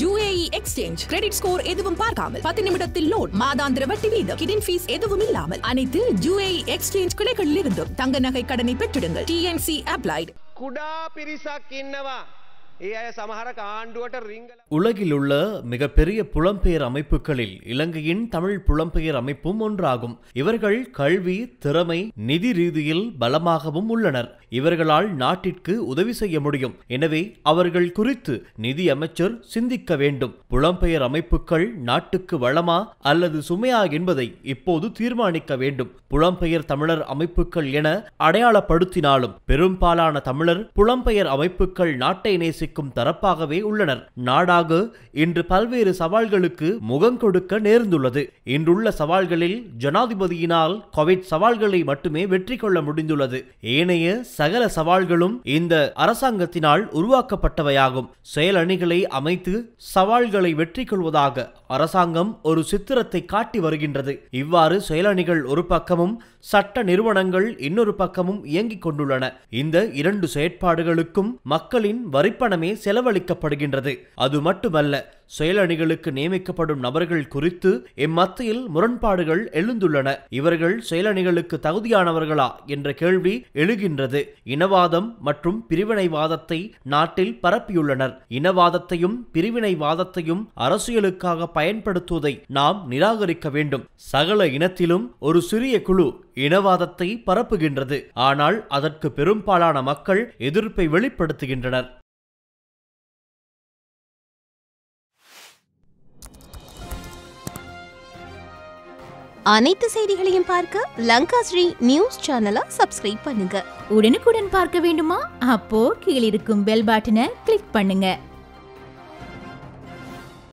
UAE exchange credit score எதுவும் பார்க்காமல் பத்து நிமிடத்தில் லோன் மாதாந்திர வட்டி வீதம் கிடின் ஃபீஸ் எதுவும் இல்லாமல் அனைத்து யூஏஇ எக்ஸ்சேஞ்ச் கிளைகளில் இருந்தும் தங்க நகை கடனை பெற்றிடுங்கள் டிஎன்சி அப்ளைட் குடா பிரிசாக் உலகில் உள்ள மிகப்பெரிய புலம்பெயர் அமைப்புகளில் இலங்கையின் தமிழ் புலம்பெயர் அமைப்பும் ஒன்றாகும் இவர்கள் கல்வி திறமை நிதி ரீதியில் பலமாகவும் உள்ளனர் இவர்களால் நாட்டிற்கு உதவி செய்ய முடியும் எனவே அவர்கள் குறித்து நிதி அமைச்சர் சிந்திக்க வேண்டும் புலம்பெயர் அமைப்புகள் நாட்டுக்கு வளமா அல்லது சுமையா என்பதை இப்போது தீர்மானிக்க வேண்டும் புலம்பெயர் தமிழர் அமைப்புகள் என அடையாளப்படுத்தினாலும் பெரும்பாலான தமிழர் புலம்பெயர் அமைப்புகள் நாட்டை நேசி முயற்சிக்கும் தரப்பாகவே உள்ளனர் நாடாக இன்று பல்வேறு சவால்களுக்கு முகம் கொடுக்க நேர்ந்துள்ளது இன்றுள்ள சவால்களில் ஜனாதிபதியினால் கோவிட் சவால்களை மட்டுமே வெற்றி கொள்ள முடிந்துள்ளது ஏனைய சகல சவால்களும் இந்த அரசாங்கத்தினால் உருவாக்கப்பட்டவையாகும் செயலணிகளை அமைத்து சவால்களை வெற்றி கொள்வதாக அரசாங்கம் ஒரு சித்திரத்தை காட்டி வருகின்றது இவ்வாறு செயலணிகள் ஒரு பக்கமும் சட்ட நிறுவனங்கள் இன்னொரு பக்கமும் இயங்கிக் கொண்டுள்ளன இந்த இரண்டு செயற்பாடுகளுக்கும் மக்களின் வரிப்பண பணமே செலவழிக்கப்படுகின்றது அது மட்டுமல்ல செயலணிகளுக்கு நியமிக்கப்படும் நபர்கள் குறித்து இம்மத்தியில் முரண்பாடுகள் எழுந்துள்ளன இவர்கள் செயலணிகளுக்கு தகுதியானவர்களா என்ற கேள்வி எழுகின்றது இனவாதம் மற்றும் பிரிவினைவாதத்தை நாட்டில் பரப்பியுள்ளனர் இனவாதத்தையும் பிரிவினைவாதத்தையும் அரசியலுக்காக பயன்படுத்துவதை நாம் நிராகரிக்க வேண்டும் சகல இனத்திலும் ஒரு சிறிய குழு இனவாதத்தை பரப்புகின்றது ஆனால் அதற்கு பெரும்பாலான மக்கள் எதிர்ப்பை வெளிப்படுத்துகின்றனர் அனைத்து செய்திகளையும் பார்க்க லங்கா ஸ்ரீ நியூஸ் சேனலை சப்ஸ்கிரைப் பண்ணுங்க உடனுக்குடன் பார்க்க வேண்டுமா அப்போ கீழிருக்கும் பெல் பட்டனை கிளிக் பண்ணுங்க